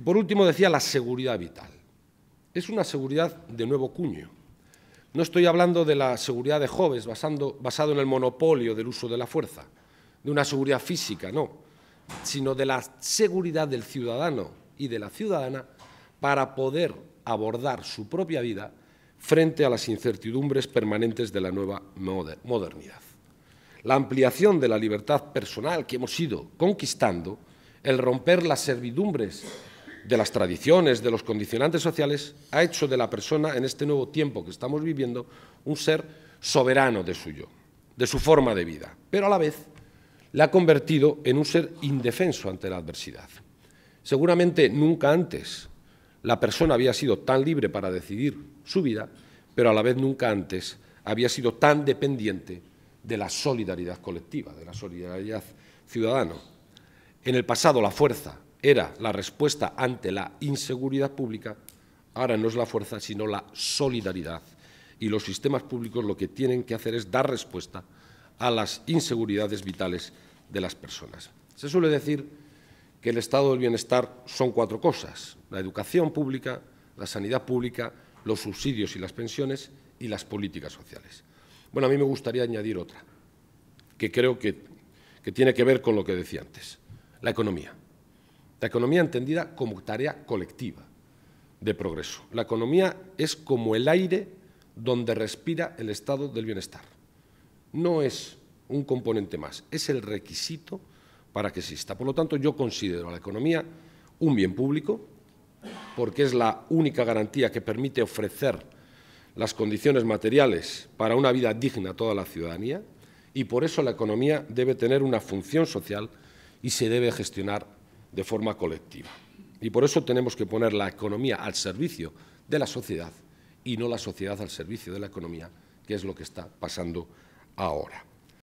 Y por último decía la seguridad vital. Es una seguridad de nuevo cuño. No estoy hablando de la seguridad de jóvenes basado en el monopolio del uso de la fuerza, de una seguridad física, no, sino de la seguridad del ciudadano y de la ciudadana para poder abordar su propia vida frente a las incertidumbres permanentes de la nueva modernidad. La ampliación de la libertad personal que hemos ido conquistando, el romper las servidumbres de las tradiciones, de los condicionantes sociales, ha hecho de la persona en este nuevo tiempo que estamos viviendo un ser soberano de suyo, de su forma de vida, pero a la vez la ha convertido en un ser indefenso ante la adversidad. Seguramente nunca antes la persona había sido tan libre para decidir su vida, pero a la vez nunca antes había sido tan dependiente de la solidaridad colectiva, de la solidaridad ciudadana. En el pasado la fuerza, era la respuesta ante la inseguridad pública, ahora no es la fuerza, sino la solidaridad. Y los sistemas públicos lo que tienen que hacer es dar respuesta a las inseguridades vitales de las personas. Se suele decir que el estado del bienestar son cuatro cosas, la educación pública, la sanidad pública, los subsidios y las pensiones y las políticas sociales. Bueno, a mí me gustaría añadir otra, que creo que, que tiene que ver con lo que decía antes, la economía. La economía entendida como tarea colectiva de progreso. La economía es como el aire donde respira el estado del bienestar. No es un componente más, es el requisito para que exista. Por lo tanto, yo considero a la economía un bien público, porque es la única garantía que permite ofrecer las condiciones materiales para una vida digna a toda la ciudadanía, y por eso la economía debe tener una función social y se debe gestionar de forma colectiva. Y por eso tenemos que poner la economía al servicio de la sociedad y no la sociedad al servicio de la economía, que es lo que está pasando ahora.